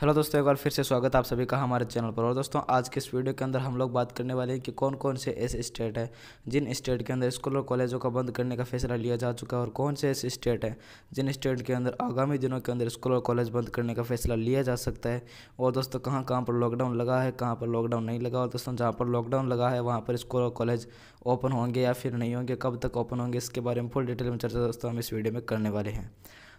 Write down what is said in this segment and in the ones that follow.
hello दोस्तों एक बार फिर से स्वागत आप सभी का हमारे चैनल पर और दोस्तों आज के इस वीडियो के अंदर हम लोग बात करने वाले हैं कि कौन कौन से ऐसे स्टेट हैं जिन स्टेट के अंदर स्कूल और कॉलेजों का बंद करने का फैसला लिया जा चुका है और कौन से ऐसे स्टेट हैं जिन स्टेट के अंदर आगामी दिनों के अंदर स्कूल और कॉलेज बंद करने का फैसला लिया जा सकता है और दोस्तों कहाँ कहाँ पर लॉकडाउन लगा है कहाँ पर लॉकडाउन नहीं लगा और दोस्तों जहाँ पर लॉकडाउन लगा है वहाँ पर स्कूल और कॉलेज ओपन होंगे या फिर नहीं होंगे कब तक ओपन होंगे इसके बारे में फुल डिटेल में चर्चा दोस्तों हम इस वीडियो में करने वाले हैं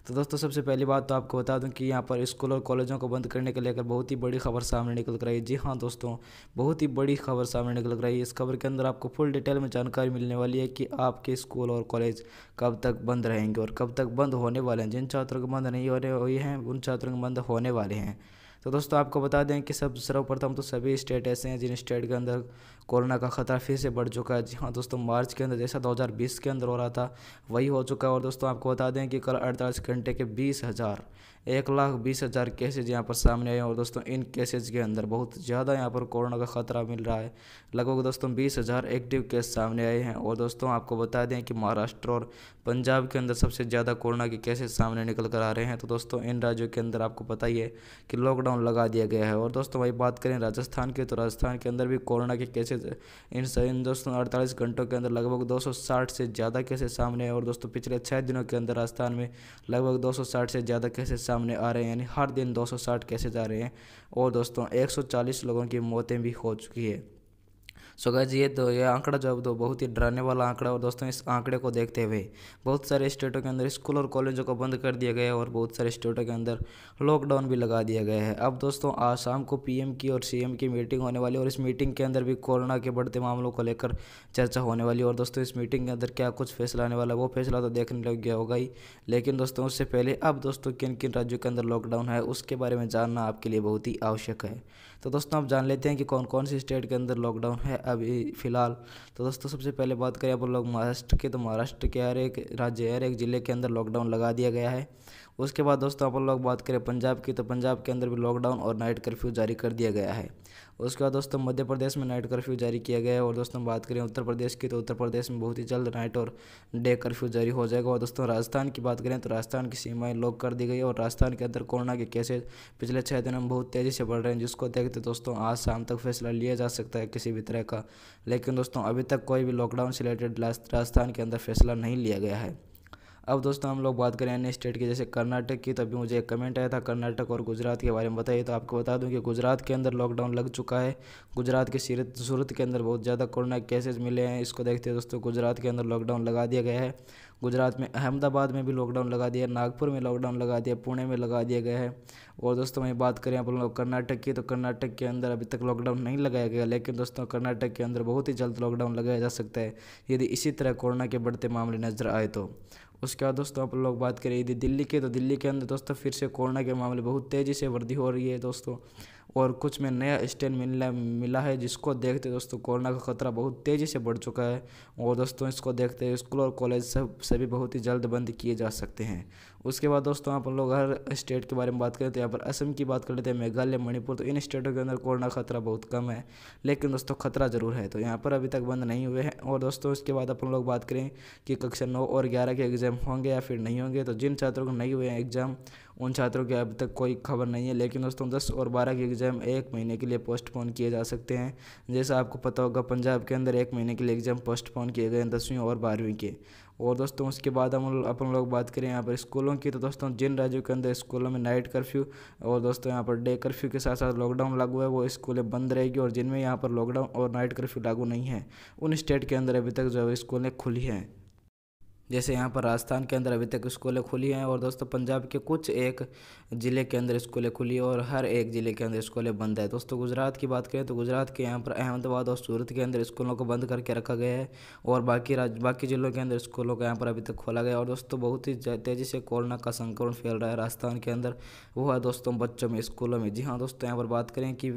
तो दोस्तों सबसे पहली बात तो आपको बता दूं कि यहाँ पर स्कूल और कॉलेजों को बंद करने के लेकर बहुत ही बड़ी खबर सामने निकल कर आई जी हाँ दोस्तों बहुत ही बड़ी खबर सामने निकल कर आई है इस खबर के अंदर आपको फुल डिटेल में जानकारी मिलने वाली है कि आपके स्कूल और कॉलेज कब तक बंद रहेंगे और कब तक बंद होने वाले हैं जिन छात्रों के बंद नहीं होने हुए हैं उन छात्रों के बंद होने वाले हैं तो दोस्तों आपको बता दें कि सब सर्वप्रथम तो सभी स्टेट ऐसे हैं जिन स्टेट के अंदर कोरोना का खतरा फिर से बढ़ चुका है जी हाँ दोस्तों मार्च के अंदर जैसा 2020 के अंदर हो रहा था वही हो चुका है और दोस्तों आपको बता दें कि कल अड़तालीस घंटे के बीस हज़ार एक लाख बीस हज़ार केसेज यहाँ पर सामने आए हैं और दोस्तों इन केसेज के अंदर बहुत ज़्यादा यहाँ पर कोरोना का खतरा मिल रहा है लगभग दोस्तों बीस हज़ार एक्टिव केस सामने आए हैं और दोस्तों आपको बता दें कि महाराष्ट्र और पंजाब के अंदर सबसे ज़्यादा कोरोना के केसेज सामने निकल कर आ रहे हैं तो दोस्तों इन राज्यों के अंदर आपको पता ही है कि लॉकडाउन लगा दिया गया है और दोस्तों वही बात करें राजस्थान की तो राजस्थान के अंदर भी कोरोना के केसेज इन इन दोस्तों अड़तालीस घंटों के अंदर लगभग साठ से ज़्यादा केसेज सामने आए और दोस्तों पिछले छः दिनों के अंदर राजस्थान में लगभग साठ से ज़्यादा केसेज सामने आ रहे हैं यानी हर दिन 260 केसेज आ रहे हैं और दोस्तों 140 लोगों की मौतें भी हो चुकी है सो so ये तो ये आंकड़ा जो तो बहुत ही डराने वाला आंकड़ा और दोस्तों इस आंकड़े को देखते हुए बहुत सारे स्टेटों के अंदर स्कूल और कॉलेजों को बंद कर दिया गया है और बहुत सारे स्टेटों के अंदर लॉकडाउन भी लगा दिया गया है अब दोस्तों आज शाम को पीएम की और सीएम की मीटिंग होने वाली और इस मीटिंग के अंदर भी कोरोना के बढ़ते मामलों को लेकर चर्चा होने वाली और दोस्तों इस मीटिंग के अंदर क्या कुछ फैसला आने वाला है वो फैसला तो देखने लग गया होगा ही लेकिन दोस्तों उससे पहले अब दोस्तों किन किन राज्यों के अंदर लॉकडाउन है उसके बारे में जानना आपके लिए बहुत ही आवश्यक है तो दोस्तों आप जान लेते हैं कि कौन कौन से स्टेट के अंदर लॉकडाउन है है अभी फ़िलहाल तो दोस्तों सबसे पहले बात करें अपन लोग महाराष्ट्र के तो महाराष्ट्र के हर एक राज्य हर एक ज़िले के अंदर लॉकडाउन लगा दिया गया है उसके बाद दोस्तों अपन लोग बात करें पंजाब की तो पंजाब के अंदर भी लॉकडाउन और नाइट कर्फ्यू जारी कर दिया गया है उसके बाद दोस्तों मध्य प्रदेश में नाइट कर्फ्यू जारी किया गया है और दोस्तों बात करें उत्तर प्रदेश की तो उत्तर प्रदेश में बहुत ही जल्द नाइट और डे कर्फ्यू जारी हो जाएगा और दोस्तों राजस्थान की बात करें तो राजस्थान की सीमाएँ लॉक कर दी गई और राजस्थान के अंदर कोरोना के केसेज पिछले छः दिनों में बहुत तेज़ी से बढ़ रहे हैं जिसको देखते दोस्तों आज शाम तक फैसला लिया जा सकता है किसी भी तरह का लेकिन दोस्तों अभी तक कोई भी लॉकडाउन से रिलेटेड राजस्थान के अंदर फैसला नहीं लिया गया है अब दोस्तों हम लोग बात करें अन्य स्टेट की जैसे कर्नाटक की तो अभी मुझे एक कमेंट आया था कर्नाटक और गुजरात के बारे में बताइए तो आपको बता दूं कि गुजरात के अंदर लॉकडाउन लग चुका है गुजरात के सीरत सूरत के अंदर बहुत ज़्यादा कोरोना केसेज मिले हैं इसको देखते हैं दोस्तों गुजरात के अंदर लॉकडाउन लगा दिया गया है गुजरात में अहमदाबाद में भी लॉकडाउन लगा दिया नागपुर में लॉकडाउन लगा दिया पुणे में लगा दिया गया है और दोस्तों वहीं बात करें आप लोग कर्नाटक की तो कर्नाटक के अंदर अभी तक लॉकडाउन नहीं लगाया गया लेकिन दोस्तों कर्नाटक के अंदर बहुत ही जल्द लॉकडाउन लगाया जा सकता है यदि इसी तरह कोरोना के बढ़ते मामले नजर आए तो उसके बाद दोस्तों आप लोग बात करें यदि दिल्ली के तो दिल्ली के अंदर दोस्तों फिर से कोरोना के मामले बहुत तेज़ी से वृद्धि हो रही है दोस्तों और कुछ में नया स्टैंड मिलने मिला है जिसको देखते दोस्तों कोरोना का खतरा बहुत तेज़ी से बढ़ चुका है और दोस्तों इसको देखते स्कूल और कॉलेज सब सभी बहुत ही जल्द बंद किए जा सकते हैं उसके बाद दोस्तों आप लोग हर स्टेट के बारे में बात करें तो यहाँ पर असम की बात कर लेते हैं मेघालय मणिपुर तो इन स्टेटों के अंदर कोरोना खतरा बहुत कम है लेकिन दोस्तों खतरा ज़रूर है तो यहाँ पर अभी तक बंद नहीं हुए हैं और दोस्तों इसके बाद अपन लोग बात करें कि कक्षा नौ और ग्यारह के एग्ज़ाम होंगे या फिर नहीं होंगे तो जिन छात्रों को नहीं हुए हैं एग्ज़ाम उन छात्रों की अभी तक कोई खबर नहीं है लेकिन दोस्तों दस और बारह के एग्ज़ाम एक महीने के लिए पोस्टपोन किए जा सकते हैं जैसा आपको पता होगा पंजाब के अंदर एक महीने के लिए एग्ज़ाम पोस्टपोन किए गए हैं दसवीं और बारहवीं के और दोस्तों उसके बाद हम अपन लोग बात करें यहाँ पर स्कूलों की तो दोस्तों जिन राज्यों के अंदर स्कूलों में नाइट कर्फ्यू और दोस्तों यहाँ पर डे कर्फ्यू के साथ साथ लॉकडाउन लागू है वो स्कूलें बंद रहेगी और जिनमें यहाँ पर लॉकडाउन और नाइट कर्फ्यू लागू नहीं है उन स्टेट के अंदर अभी तक जो है स्कूलें खुली हैं जैसे यहाँ पर राजस्थान के अंदर अभी तक स्कूलें खुली हैं और दोस्तों पंजाब के कुछ एक ज़िले के अंदर स्कूलें खुली हैं और हर एक ज़िले के अंदर स्कूलें बंद है दोस्तों गुजरात की बात करें तो गुजरात के यहाँ पर अहमदाबाद और सूरत के अंदर स्कूलों को बंद करके रखा गया है और बाकी राज बाकी ज़िलों के अंदर स्कूलों को यहाँ पर अभी तक खोला गया और दोस्तों बहुत ही तेज़ी से कोरोना का संक्रमण फैल रहा है राजस्थान के अंदर वो है दोस्तों बच्चों में स्कूलों में जी हाँ दोस्तों यहाँ पर बात करें कि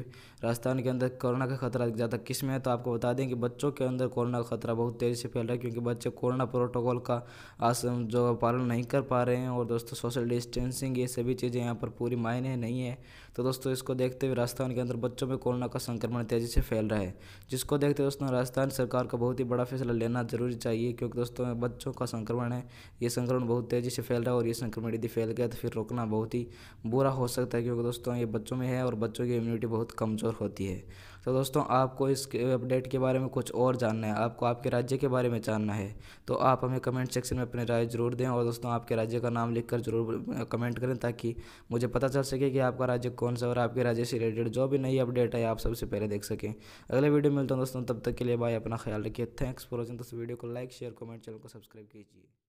राजस्थान के अंदर कोरोना का खतरा ज़्यादा किस में है तो आपको बता दें कि बच्चों के अंदर कोरोना का खतरा बहुत तेज़ी से फैल रहा है क्योंकि बच्चे कोरोना प्रोटोकॉल का आस जो पालन नहीं कर पा रहे हैं और दोस्तों सोशल डिस्टेंसिंग ये सभी चीज़ें यहाँ पर पूरी मायने नहीं है तो दोस्तों इसको देखते हुए राजस्थान के अंदर बच्चों में कोरोना का संक्रमण तेज़ी से फैल रहा है जिसको देखते हुए दोस्तों राजस्थान सरकार का बहुत ही बड़ा फैसला लेना जरूरी चाहिए क्योंकि दोस्तों बच्चों का संक्रमण है ये संक्रमण बहुत तेज़ी से फैल रहा है और ये संक्रमण यदि फैल गया तो फिर रोकना बहुत ही बुरा हो सकता है क्योंकि दोस्तों ये बच्चों में है और बच्चों की इम्यूनिटी बहुत कमज़ोर होती है तो दोस्तों आपको इस अपडेट के बारे में कुछ और जानना है आपको आपके राज्य के बारे में जानना है तो आप हमें कमेंट सेक्शन में अपनी राय ज़रूर दें और दोस्तों आपके राज्य का नाम लिखकर जरूर कमेंट करें ताकि मुझे पता चल सके कि आपका राज्य कौन सा और आपके राज्य से रिलेटेड जो भी नई अपडेट है आप सबसे पहले देख सकें अगले वीडियो मिलता हूँ दोस्तों तब तक के लिए भाई अपना ख्याल रखिए थैंक्स फॉर वॉचिंग दोस्तों वीडियो को लाइक शेयर कमेंट चैनल को सब्सक्राइब कीजिए